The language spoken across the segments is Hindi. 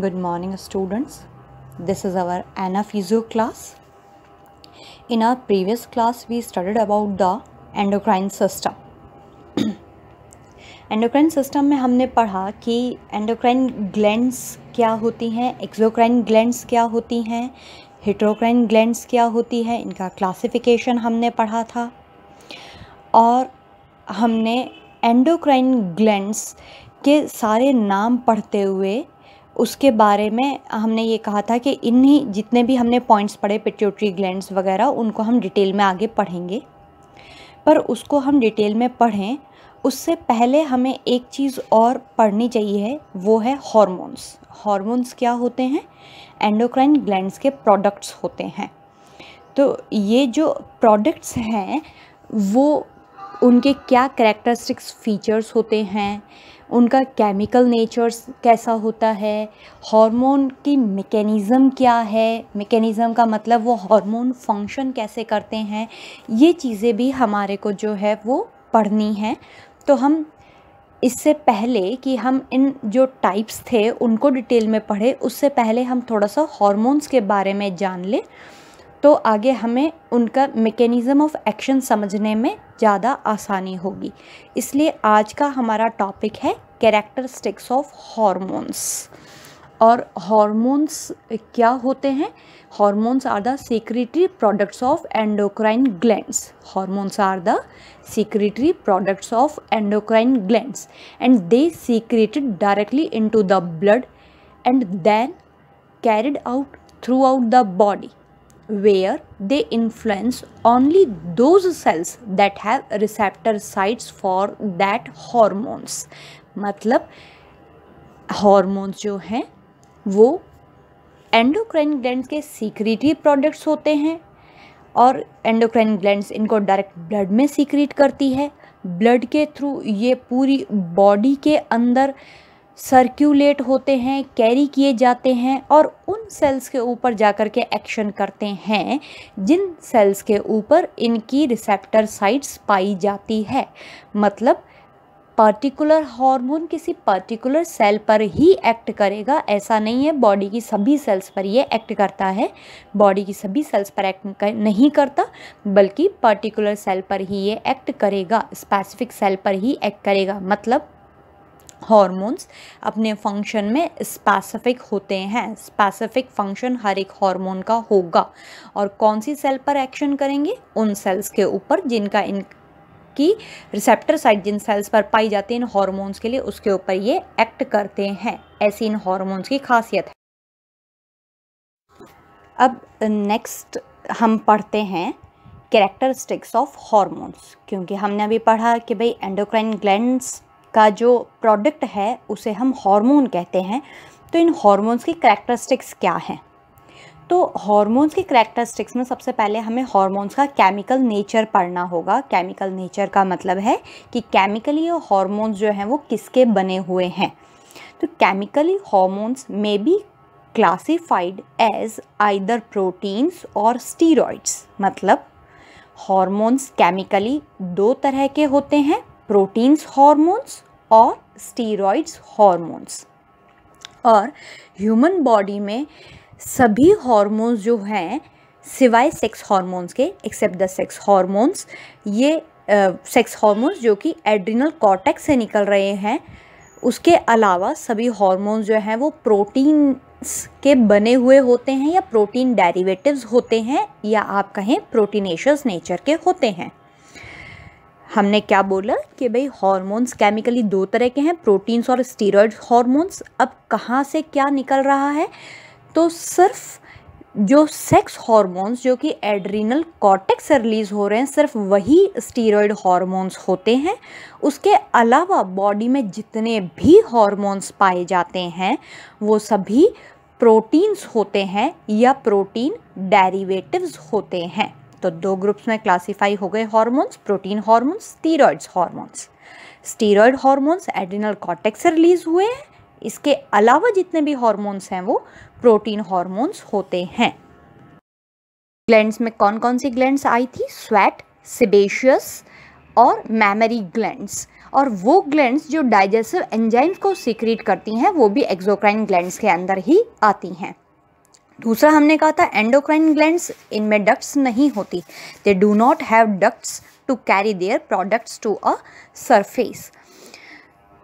Good morning students this is our anna physio class in our previous class we studied about the endocrine system endocrine system में हमने पढ़ा कि एंडोक्राइन ग्लैंड्स क्या होती हैं एक्सोक्राइन ग्लैंड्स क्या होती हैं हिट्रोक्राइन ग्लैंड्स क्या होती हैं इनका क्लासिफिकेशन हमने पढ़ा था और हमने एंडोक्राइन ग्लैंड्स के सारे नाम पढ़ते हुए उसके बारे में हमने ये कहा था कि इन्हीं जितने भी हमने पॉइंट्स पढ़े पिट्यूटरी ग्लैंड्स वगैरह उनको हम डिटेल में आगे पढ़ेंगे पर उसको हम डिटेल में पढ़ें उससे पहले हमें एक चीज़ और पढ़नी चाहिए है वो है हॉर्मोन्स हॉर्मोन्स क्या होते हैं एंडोक्राइन ग्लैंड्स के प्रोडक्ट्स होते हैं तो ये जो प्रोडक्ट्स हैं वो उनके क्या करेक्टरिस्टिक्स फीचर्स होते हैं उनका केमिकल नेचर्स कैसा होता है हार्मोन की मेकेनिज़म क्या है मेकेनिज़म का मतलब वो हार्मोन फंक्शन कैसे करते हैं ये चीज़ें भी हमारे को जो है वो पढ़नी है तो हम इससे पहले कि हम इन जो टाइप्स थे उनको डिटेल में पढ़े उससे पहले हम थोड़ा सा हॉर्मोन्स के बारे में जान लें तो आगे हमें उनका मेकेनिज़म ऑफ एक्शन समझने में ज़्यादा आसानी होगी इसलिए आज का हमारा टॉपिक है कैरेक्टरिस्टिक्स ऑफ हॉर्मोन्स और हॉर्मोन्स क्या होते हैं hormones are the secretory products of endocrine glands hormones are the secretory products of endocrine glands and they secreted directly into the blood and then carried out throughout the body where they influence only those cells that have receptor sites for that hormones मतलब hormones जो हैं वो endocrine glands के secretory products होते हैं और एंडोक्राइन ग्लैंड्स इनको डायरेक्ट ब्लड में सीक्रेट करती है ब्लड के थ्रू ये पूरी बॉडी के अंदर सर्क्यूलेट होते हैं कैरी किए जाते हैं और उन सेल्स के ऊपर जाकर के एक्शन करते हैं जिन सेल्स के ऊपर इनकी रिसेप्टर साइट्स पाई जाती है मतलब पर्टिकुलर हार्मोन किसी पर्टिकुलर सेल पर ही एक्ट करेगा ऐसा नहीं है बॉडी की सभी सेल्स पर ये एक्ट करता है बॉडी की सभी सेल्स पर एक्ट कर, नहीं करता बल्कि पर्टिकुलर सेल पर ही ये एक्ट करेगा स्पेसिफिक सेल पर ही एक्ट करेगा मतलब हॉर्मोन्स अपने फंक्शन में स्पेसिफिक होते हैं स्पेसिफिक फंक्शन हर एक हार्मोन का होगा और कौन सी सेल पर एक्शन करेंगे उन सेल्स के ऊपर जिनका इन की रिसेप्टर साइट जिन सेल्स पर पाई जाती है इन हार्मोन्स के लिए उसके ऊपर ये एक्ट करते हैं ऐसी इन हार्मोन्स की खासियत है अब नेक्स्ट हम पढ़ते हैं कैरेक्टरिस्टिक्स ऑफ हॉर्मोन्स क्योंकि हमने अभी पढ़ा कि भाई एंडोक्राइन ग्लैंड्स का जो प्रोडक्ट है उसे हम हार्मोन कहते हैं तो इन हार्मोन्स की करेक्टरिस्टिक्स क्या हैं तो हार्मोन्स की करेक्टरिस्टिक्स में सबसे पहले हमें हार्मोन्स का केमिकल नेचर पढ़ना होगा केमिकल नेचर का मतलब है कि केमिकली ये हार्मोन्स जो हैं वो किसके बने हुए हैं तो केमिकली हार्मोन्स में be classified as either proteins और स्टीरॉइड्स मतलब हार्मोन्स केमिकली दो तरह के होते हैं प्रोटीन्स हार्मोन्स और स्टीरॉइड्स हॉर्मोन्स और ह्यूमन बॉडी में सभी हॉर्मोन्स जो हैं सिवाय सेक्स हॉर्मोन्स के एक्सेप्ट द सेक्स हॉर्मोन्स ये सेक्स uh, हॉर्मोन्स जो कि एड्रिनल कॉर्टेक्स से निकल रहे हैं उसके अलावा सभी हॉर्मोन्स जो हैं वो प्रोटीन के बने हुए होते हैं या प्रोटीन डेरिवेटिव्स होते हैं या आप कहें प्रोटीनेशस नेचर के होते हैं हमने क्या बोला कि भाई हॉर्मोन्स केमिकली दो तरह के हैं प्रोटीन्स और स्टीरॉयड हॉर्मोन्स अब कहाँ से क्या निकल रहा है तो सिर्फ जो सेक्स हार्मोन्स जो कि एड्रीनल कॉर्टेक्स से रिलीज़ हो रहे हैं सिर्फ वही स्टीरॉयड हार्मोन्स होते हैं उसके अलावा बॉडी में जितने भी हार्मोन्स पाए जाते हैं वो सभी प्रोटीन्स होते हैं या प्रोटीन डेरिवेटिव्स होते हैं तो दो ग्रुप्स में क्लासीफाई हो गए hormones protein hormones steroids hormones steroid hormones adrenal cortex से रिलीज हुए हैं इसके अलावा जितने भी हॉर्मोन्स हैं वो प्रोटीन हॉर्मोन्स होते हैं ग्लैंड्स में कौन कौन सी ग्लैंड्स आई थी स्वेट सिबेशियस और मैमरी ग्लैंड्स और वो ग्लैंड्स जो डाइजेस्टिव एंजाइम्स को सीक्रेट करती हैं वो भी एक्जोक्राइन ग्लैंड्स के अंदर ही आती हैं दूसरा हमने कहा था एंडोक्राइन ग्लैंड इनमें डक्ट्स नहीं होती they do not have ducts to carry their products to a surface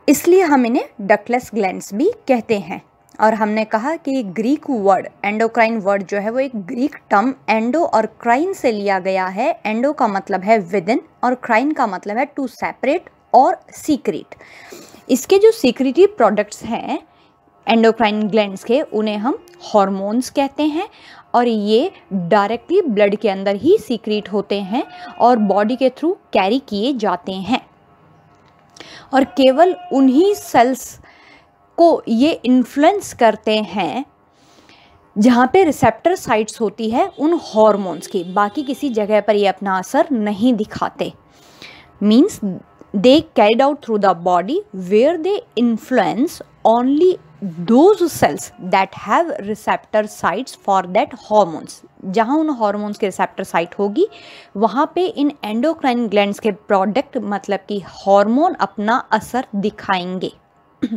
इसलिए हम इन्हें डकलेस ग्लैंड भी कहते हैं और हमने कहा कि ग्रीक वर्ड एंडोक्राइन वर्ड जो है वो एक ग्रीक टर्म एंडो और क्राइन से लिया गया है एंडो का मतलब है विद इन और क्राइन का मतलब है टू सेपरेट और सीक्रेट इसके जो सीक्रेटी प्रोडक्ट्स हैं एंडोक्राइन ग्लैंड्स के उन्हें हम हॉर्मोन्स कहते हैं और ये डायरेक्टली ब्लड के अंदर ही सीक्रेट होते हैं और बॉडी के थ्रू कैरी किए जाते हैं और केवल उन्हीं सेल्स को ये इन्फ्लुएंस करते हैं जहाँ पे रिसेप्टर साइट्स होती है उन हॉर्मोन्स की बाकी किसी जगह पर ये अपना असर नहीं दिखाते means they carried out through the body where they influence only those cells that have receptor sites for that hormones जहाँ उन हॉर्मोन्स के रिसेप्टर साइट होगी वहाँ पे इन एंडोक्राइन ग्लैंड्स के प्रोडक्ट मतलब कि हॉर्मोन अपना असर दिखाएंगे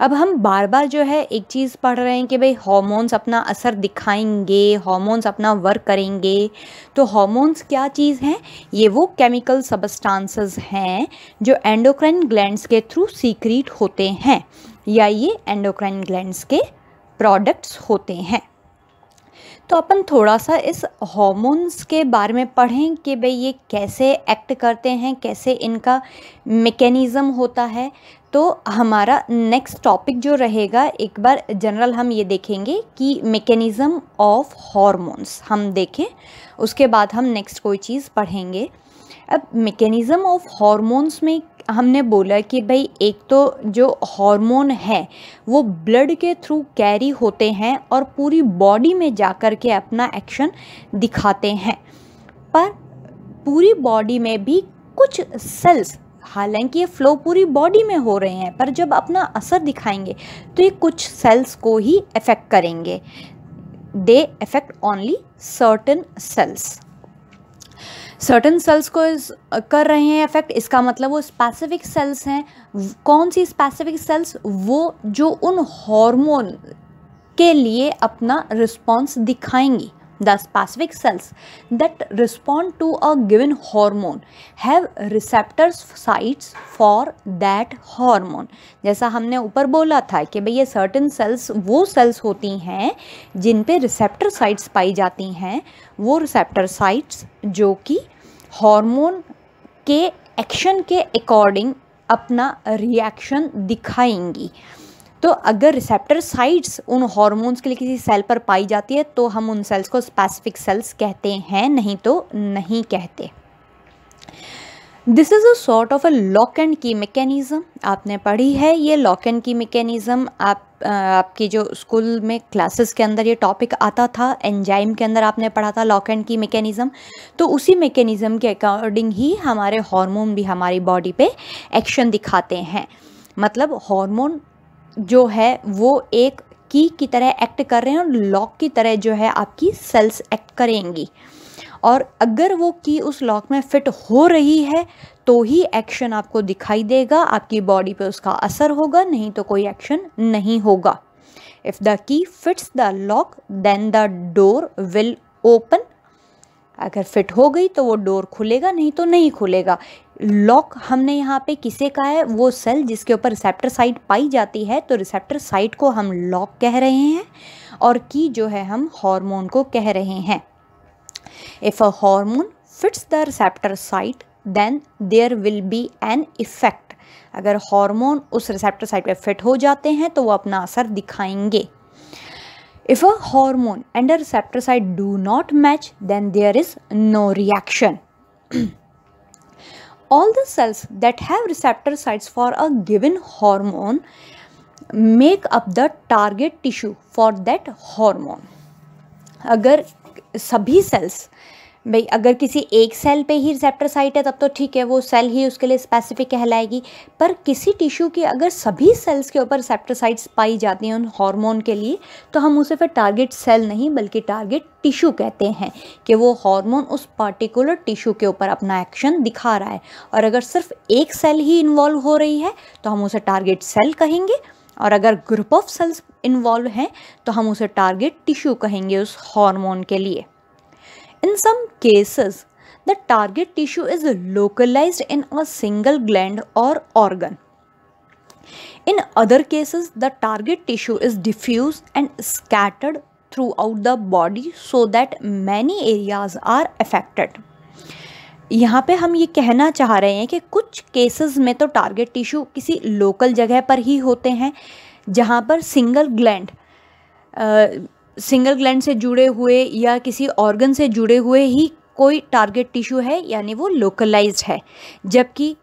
अब हम बार बार जो है एक चीज़ पढ़ रहे हैं कि भाई हॉर्मोन्स अपना असर दिखाएंगे हॉर्मोन्स अपना वर्क करेंगे तो हॉर्मोन्स क्या चीज़ हैं ये वो केमिकल सबस्टांसेस हैं जो एंडोक्राइन ग्लैंड्स के थ्रू सीक्रीट होते हैं या ये एंडोक्राइन ग्लैंड्स के प्रोडक्ट्स होते हैं तो अपन थोड़ा सा इस हॉर्मोन्स के बारे में पढ़ें कि भाई ये कैसे एक्ट करते हैं कैसे इनका मेकेनिज़म होता है तो हमारा नेक्स्ट टॉपिक जो रहेगा एक बार जनरल हम ये देखेंगे कि मेकेनिज़म ऑफ हॉर्मोन्स हम देखें उसके बाद हम नेक्स्ट कोई चीज़ पढ़ेंगे अब मेकेनिज़म ऑफ हॉर्मोन्स में हमने बोला कि भाई एक तो जो हार्मोन है वो ब्लड के थ्रू कैरी होते हैं और पूरी बॉडी में जा कर के अपना एक्शन दिखाते हैं पर पूरी बॉडी में भी कुछ सेल्स हालांकि ये फ्लो पूरी बॉडी में हो रहे हैं पर जब अपना असर दिखाएंगे तो ये कुछ सेल्स को ही इफेक्ट करेंगे they effect only certain cells certain cells को इस uh, कर रहे हैं इफेक्ट इसका मतलब वो स्पेसिफिक सेल्स हैं कौन सी स्पेसिफिक सेल्स वो जो उन हार्मोन के लिए अपना रिस्पॉन्स दिखाएंगी the specific cells that respond to a given hormone have receptor sites for that hormone जैसा हमने ऊपर बोला था कि भैया सर्टन सेल्स वो सेल्स होती हैं जिन पे रिसेप्टर साइट्स पाई जाती हैं वो रिसेप्टर साइट्स जो कि हॉर्मोन के एक्शन के अकॉर्डिंग अपना रिएक्शन दिखाएंगी तो अगर रिसेप्टर साइट्स उन हॉर्मोन्स के लिए किसी सेल पर पाई जाती है तो हम उन सेल्स को स्पेसिफिक सेल्स कहते हैं नहीं तो नहीं कहते this is a sort of a lock and key mechanism आपने पढ़ी है ये लॉक एंड की मेकेनिज़म आप आपकी जो स्कूल में क्लासेस के अंदर ये टॉपिक आता था एंजाइम के अंदर आपने पढ़ा था लॉक एंड की मेकेनिज़म तो उसी मेकेनिज़म के अकॉर्डिंग ही हमारे हार्मोन भी हमारी बॉडी पे एक्शन दिखाते हैं मतलब हार्मोन जो है वो एक की की तरह एक्ट कर रहे हैं और लॉक की तरह जो है आपकी सेल्स एक्ट करेंगी और अगर वो की उस लॉक में फिट हो रही है तो ही एक्शन आपको दिखाई देगा आपकी बॉडी पे उसका असर होगा नहीं तो कोई एक्शन नहीं होगा if the key fits the lock then the door will open अगर फिट हो गई तो वो डोर खुलेगा नहीं तो नहीं खुलेगा लॉक हमने यहाँ पे किसे का है वो सेल जिसके ऊपर रिसेप्टर साइट पाई जाती है तो रिसेप्टर साइट को हम लॉक कह रहे हैं और की जो है हम हार्मोन को कह रहे हैं if a hormone fits the receptor site then there will be an effect अगर हार्मोन उस रिसेप्टर साइट पर फिट हो जाते हैं तो वो अपना असर दिखाएंगे if a hormone and a receptor site do not match then there is no reaction all the cells that have receptor sites for a given hormone make up the target tissue for that hormone. अगर सभी cells भाई अगर किसी एक सेल पे ही रिसेप्टर साइट है तब तो ठीक है वो सेल ही उसके लिए स्पेसिफिक कहलाएगी पर किसी टिश्यू की अगर सभी सेल्स के ऊपर रिसेप्टर साइट्स पाई जाती हैं उन हार्मोन के लिए तो हम उसे फिर टारगेट सेल नहीं बल्कि टारगेट टिश्यू कहते हैं कि वो हार्मोन उस पार्टिकुलर टिश्यू के ऊपर अपना एक्शन दिखा रहा है और अगर सिर्फ एक सेल ही इन्वॉल्व हो रही है तो हम उसे टारगेट सेल कहेंगे और अगर ग्रुप ऑफ सेल्स इन्वॉल्व हैं तो हम उसे टारगेट टिश्यू कहेंगे उस हार्मोन के लिए In some cases, the target tissue is localized in a single gland or organ. In other cases, the target tissue is diffuse and scattered throughout the body so that many areas are affected. यहाँ पे हम ये कहना चाह रहे हैं कि कुछ केसेस में तो टारगेट टिश्यू किसी लोकल जगह पर ही होते हैं जहाँ पर सिंगल ग्लैंड सिंगल ग्लैंड से जुड़े हुए या किसी ऑर्गन से जुड़े हुए ही कोई टारगेट टिश्यू है यानी वो लोकलाइज्ड है जबकि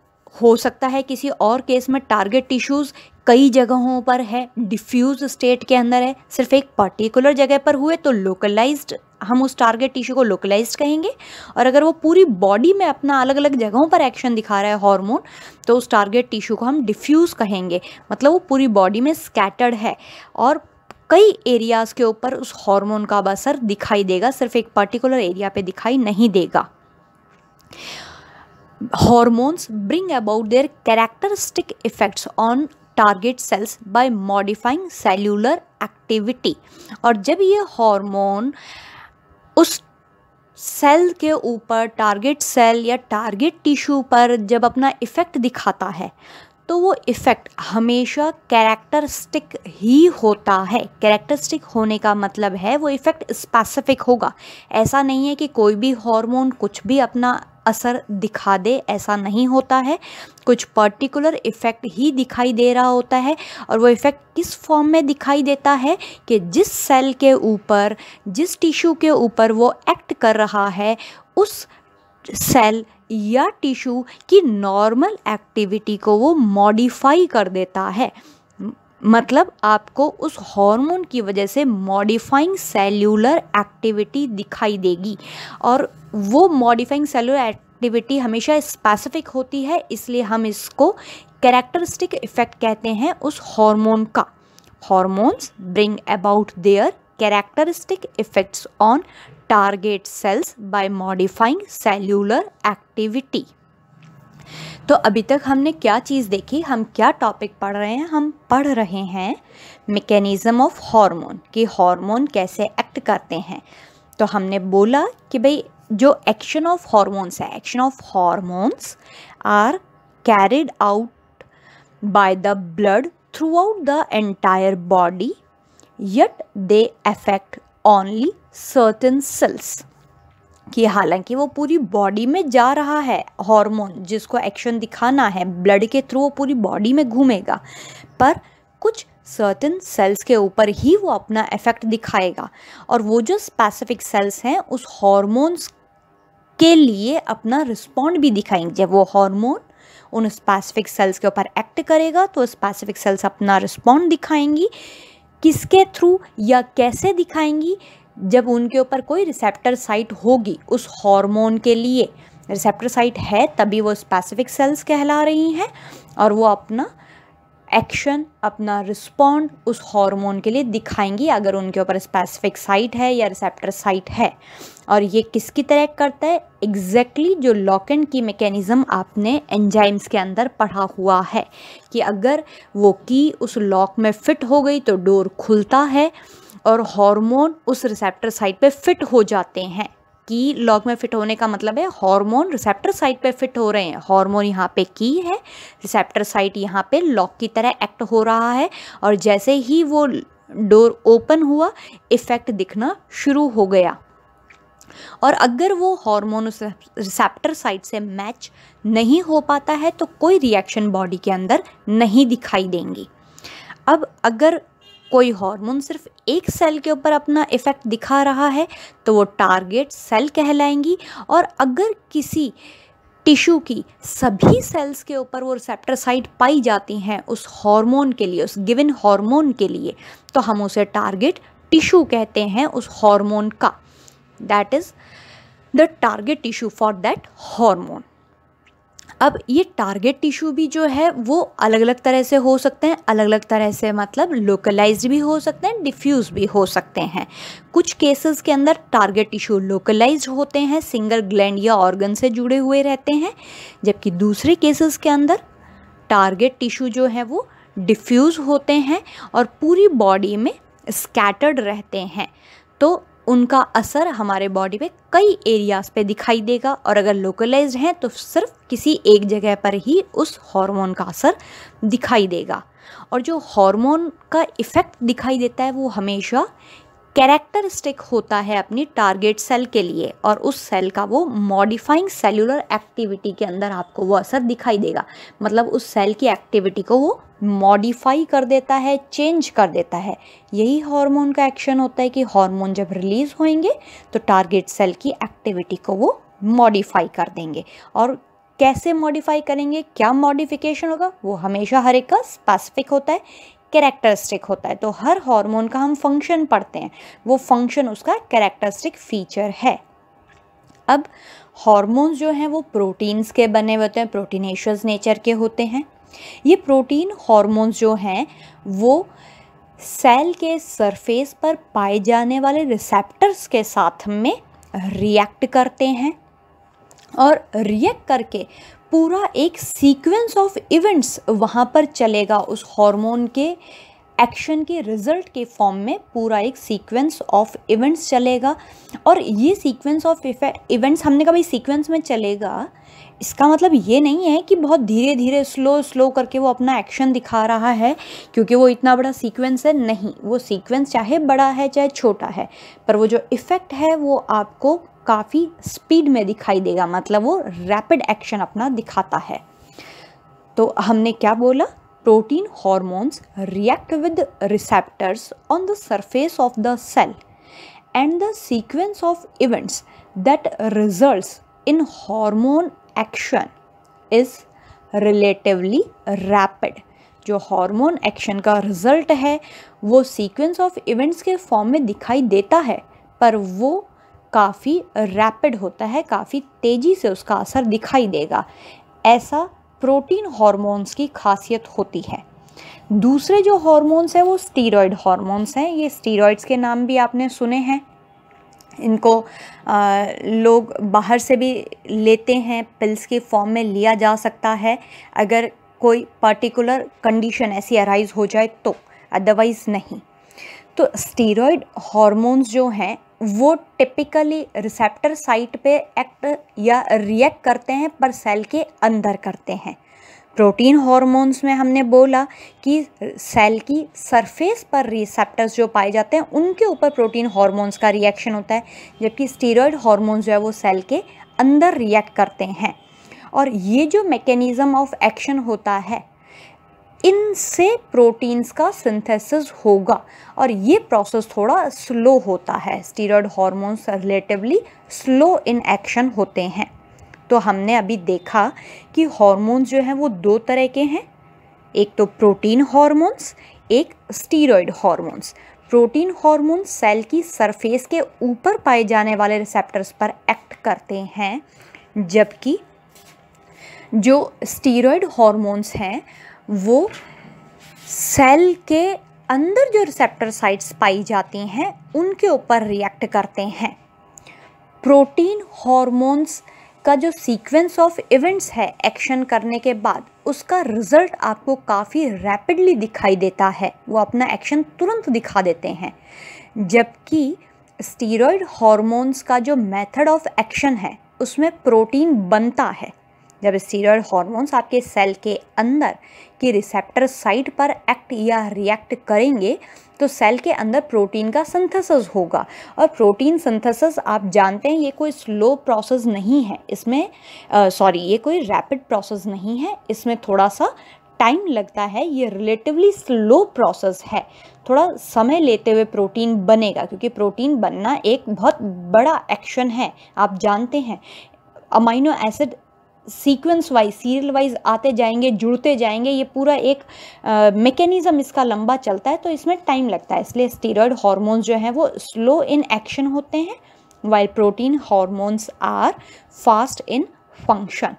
हो सकता है किसी और केस में टारगेट टिश्यूज़ कई जगहों पर है डिफ्यूज स्टेट के अंदर है सिर्फ एक पर्टिकुलर जगह पर हुए तो लोकलाइज्ड हम उस टारगेट टिश्यू को लोकलाइज्ड कहेंगे और अगर वो पूरी बॉडी में अपना अलग अलग जगहों पर एक्शन दिखा रहा है हार्मोन तो उस टारगेट टिश्यू को हम डिफ्यूज़ कहेंगे मतलब वो पूरी बॉडी में स्कैटर्ड है और कई एरियाज़ के ऊपर उस हार्मोन का असर दिखाई देगा सिर्फ एक पर्टिकुलर एरिया पे दिखाई नहीं देगा hormones bring about their characteristic effects on target cells by modifying cellular activity और जब ये हार्मोन उस सेल के ऊपर टारगेट सेल या टारगेट टिश्यू पर जब अपना इफ़ेक्ट दिखाता है तो वो इफ़ेक्ट हमेशा कैरेक्टरिस्टिक ही होता है कैरेक्टरिस्टिक होने का मतलब है वो इफ़ेक्ट स्पेसिफिक होगा ऐसा नहीं है कि कोई भी हार्मोन कुछ भी अपना असर दिखा दे ऐसा नहीं होता है कुछ पर्टिकुलर इफ़ेक्ट ही दिखाई दे रहा होता है और वो इफ़ेक्ट किस फॉर्म में दिखाई देता है कि जिस सेल के ऊपर जिस टिश्यू के ऊपर वो एक्ट कर रहा है उस सेल या टिश्यू की नॉर्मल एक्टिविटी को वो मॉडिफाई कर देता है मतलब आपको उस हार्मोन की वजह से मॉडिफाइंग सेल्यूलर एक्टिविटी दिखाई देगी और वो मॉडिफाइंग सेल्यूलर एक्टिविटी हमेशा स्पेसिफिक होती है इसलिए हम इसको कैरेक्टरिस्टिक इफेक्ट कहते हैं उस हार्मोन का hormones bring about their characteristic effects on target cells by modifying cellular activity. तो अभी तक हमने क्या चीज़ देखी हम क्या टॉपिक पढ़ रहे हैं हम पढ़ रहे हैं मेकेनिज़्म ऑफ हार्मोन कि हार्मोन कैसे एक्ट करते हैं तो हमने बोला कि भाई जो एक्शन ऑफ हार्मोन्स है action of hormones are carried out by the blood throughout the entire body yet they affect only certain cells कि हालांकि वो पूरी बॉडी में जा रहा है हार्मोन जिसको एक्शन दिखाना है ब्लड के थ्रू वो पूरी बॉडी में घूमेगा पर कुछ सर्टन सेल्स के ऊपर ही वो अपना इफेक्ट दिखाएगा और वो जो स्पेसिफिक सेल्स हैं उस हॉर्मोन्स के लिए अपना रिस्पॉन्ड भी दिखाएंगे जब वो हार्मोन उन स्पेसिफिक सेल्स के ऊपर एक्ट करेगा तो स्पेसिफिक सेल्स अपना रिस्पॉन्ड दिखाएंगी किसके थ्रू या कैसे दिखाएंगी जब उनके ऊपर कोई रिसेप्टर साइट होगी उस हार्मोन के लिए रिसेप्टर साइट है तभी वो स्पेसिफिक सेल्स कहला रही हैं और वो अपना एक्शन अपना रिस्पॉन्ड उस हार्मोन के लिए दिखाएंगी अगर उनके ऊपर स्पेसिफिक साइट है या रिसेप्टर साइट है और ये किसकी तरह करता है एग्जैक्टली exactly जो लॉक एंड की मैकेनिज़्म आपने एंजाइम्स के अंदर पढ़ा हुआ है कि अगर वो की उस लॉक में फिट हो गई तो डोर खुलता है और हार्मोन उस रिसेप्टर साइट पे फिट हो जाते हैं की लॉग में फिट होने का मतलब है हार्मोन रिसेप्टर साइट पे फिट हो रहे हैं हार्मोन यहाँ पे की है रिसेप्टर साइट यहाँ पे लॉक की तरह एक्ट हो रहा है और जैसे ही वो डोर ओपन हुआ इफ़ेक्ट दिखना शुरू हो गया और अगर वो हार्मोन उस रिसेप्टर साइट से मैच नहीं हो पाता है तो कोई रिएक्शन बॉडी के अंदर नहीं दिखाई देंगी अब अगर कोई हार्मोन सिर्फ एक सेल के ऊपर अपना इफ़ेक्ट दिखा रहा है तो वो टारगेट सेल कहलाएंगी और अगर किसी टिश्यू की सभी सेल्स के ऊपर वो रिसेप्टर साइट पाई जाती हैं उस हार्मोन के लिए उस गिवन हार्मोन के लिए तो हम उसे टारगेट टिश्यू कहते हैं उस हार्मोन का that is the target tissue for that hormone अब ये टारगेट टिश्यू भी जो है वो अलग अलग तरह से हो सकते हैं अलग अलग तरह से मतलब लोकलाइज भी हो सकते हैं डिफ्यूज़ भी हो सकते हैं कुछ केसेस के अंदर टारगेट टिश्यू लोकलाइज होते हैं सिंगल ग्लैंड या ऑर्गन से जुड़े हुए रहते हैं जबकि दूसरे केसेस के अंदर टारगेट टिश्यू जो है वो डिफ्यूज़ होते हैं और पूरी बॉडी में स्कैटर्ड रहते हैं तो उनका असर हमारे बॉडी पे कई एरियाज़ पे दिखाई देगा और अगर लोकलाइज हैं तो सिर्फ किसी एक जगह पर ही उस हार्मोन का असर दिखाई देगा और जो हार्मोन का इफ़ेक्ट दिखाई देता है वो हमेशा कैरेक्टरिस्टिक होता है अपनी टारगेट सेल के लिए और उस सेल का वो मॉडिफाइंग सेलुलर एक्टिविटी के अंदर आपको वो असर दिखाई देगा मतलब उस सेल की एक्टिविटी को वो मॉडिफाई कर देता है चेंज कर देता है यही हार्मोन का एक्शन होता है कि हार्मोन जब रिलीज़ होंगे तो टारगेट सेल की एक्टिविटी को वो मॉडिफाई कर देंगे और कैसे मॉडिफाई करेंगे क्या मॉडिफिकेशन होगा वो हमेशा हर एक का स्पेसिफिक होता है कैरेक्टरिस्टिक होता है तो हर हार्मोन का हम फंक्शन पढ़ते हैं वो फंक्शन उसका कैरेक्टरिस्टिक फीचर है अब हॉर्मोन्स जो हैं वो प्रोटीन्स के बने होते हैं प्रोटीनेशियस नेचर के होते हैं ये प्रोटीन हॉर्मोन्स जो हैं वो सेल के सरफेस पर पाए जाने वाले रिसेप्टर्स के साथ में रिएक्ट करते हैं और रिएक्ट करके पूरा एक सीक्वेंस ऑफ इवेंट्स वहाँ पर चलेगा उस हार्मोन के एक्शन के रिजल्ट के फॉर्म में पूरा एक सीक्वेंस ऑफ इवेंट्स चलेगा और ये सीक्वेंस ऑफ इवेंट्स हमने कहा भाई सीक्वेंस में चलेगा इसका मतलब ये नहीं है कि बहुत धीरे धीरे स्लो स्लो करके वो अपना एक्शन दिखा रहा है क्योंकि वो इतना बड़ा सीक्वेंस है नहीं वो सीक्वेंस चाहे बड़ा है चाहे छोटा है पर वो जो इफ़ेक्ट है वो आपको काफ़ी स्पीड में दिखाई देगा मतलब वो रैपिड एक्शन अपना दिखाता है तो हमने क्या बोला protein hormones react with receptors on the surface of the cell and the sequence of events that result in hormone action is relatively rapid जो हॉर्मोन एक्शन का रिजल्ट है वो सीक्वेंस ऑफ इवेंट्स के फॉर्म में दिखाई देता है पर वो काफ़ी रैपिड होता है काफ़ी तेज़ी से उसका असर दिखाई देगा ऐसा प्रोटीन हॉर्मोन्स की खासियत होती है दूसरे जो हॉर्मोन्स हैं वो स्टीरॉयड हॉर्मोन्स हैं ये स्टीरॉयड्स के नाम भी आपने सुने हैं इनको आ, लोग बाहर से भी लेते हैं पिल्स के फॉर्म में लिया जा सकता है अगर कोई पर्टिकुलर कंडीशन ऐसी अराइज हो जाए तो अदरवाइज़ नहीं तो स्टीरॉयड हॉर्मोन्स जो हैं वो टिपिकली रिसेप्टर साइट पे एक्ट या रिएक्ट करते हैं पर सेल के अंदर करते हैं प्रोटीन हॉर्मोन्स में हमने बोला कि सेल की सरफेस पर रिसेप्टर्स जो पाए जाते हैं उनके ऊपर प्रोटीन हॉर्मोन्स का रिएक्शन होता है जबकि स्टीरॉयड हॉर्मोन्स जो है वो सेल के अंदर रिएक्ट करते हैं और ये जो मैकेनिज़म ऑफ एक्शन होता है इनसे प्रोटीन्स का सिंथेसिस होगा और ये प्रोसेस थोड़ा स्लो होता है steroid hormones relatively slow in action होते हैं तो हमने अभी देखा कि हॉर्मोन्स जो हैं वो दो तरह के हैं एक तो प्रोटीन हॉर्मोन्स एक steroid hormones protein hormone cell की सरफेस के ऊपर पाए जाने वाले रिसेप्टर्स पर एक्ट करते हैं जबकि जो स्टीरॉयड हॉर्मोन्स हैं वो सेल के अंदर जो रिसेप्टर साइट्स पाई जाती हैं उनके ऊपर रिएक्ट करते हैं प्रोटीन हॉर्मोन्स का जो सीक्वेंस ऑफ इवेंट्स है एक्शन करने के बाद उसका रिजल्ट आपको काफ़ी रैपिडली दिखाई देता है वो अपना एक्शन तुरंत दिखा देते हैं जबकि स्टीरॉयड हॉर्मोन्स का जो मेथड ऑफ एक्शन है उसमें प्रोटीन बनता है जब स्टीरॉयड हॉर्मोन्स आपके सेल के अंदर कि रिसेप्टर साइट पर एक्ट या रिएक्ट करेंगे तो सेल के अंदर प्रोटीन का सिंथेसिस होगा और प्रोटीन सिंथेसिस आप जानते हैं ये कोई स्लो प्रोसेस नहीं है इसमें सॉरी ये कोई रैपिड प्रोसेस नहीं है इसमें थोड़ा सा टाइम लगता है ये रिलेटिवली स्लो प्रोसेस है थोड़ा समय लेते हुए प्रोटीन बनेगा क्योंकि प्रोटीन बनना एक बहुत बड़ा एक्शन है आप जानते हैं amino acid sequence wise serial wise आते जाएंगे जुड़ते जाएंगे ये पूरा एक uh, इसका लंबा चलता है तो इसमें टाइम लगता है इसलिए स्टीरॉयड हॉर्मोन्स जो हैं वो स्लो इन एक्शन होते हैं while protein hormones are fast in function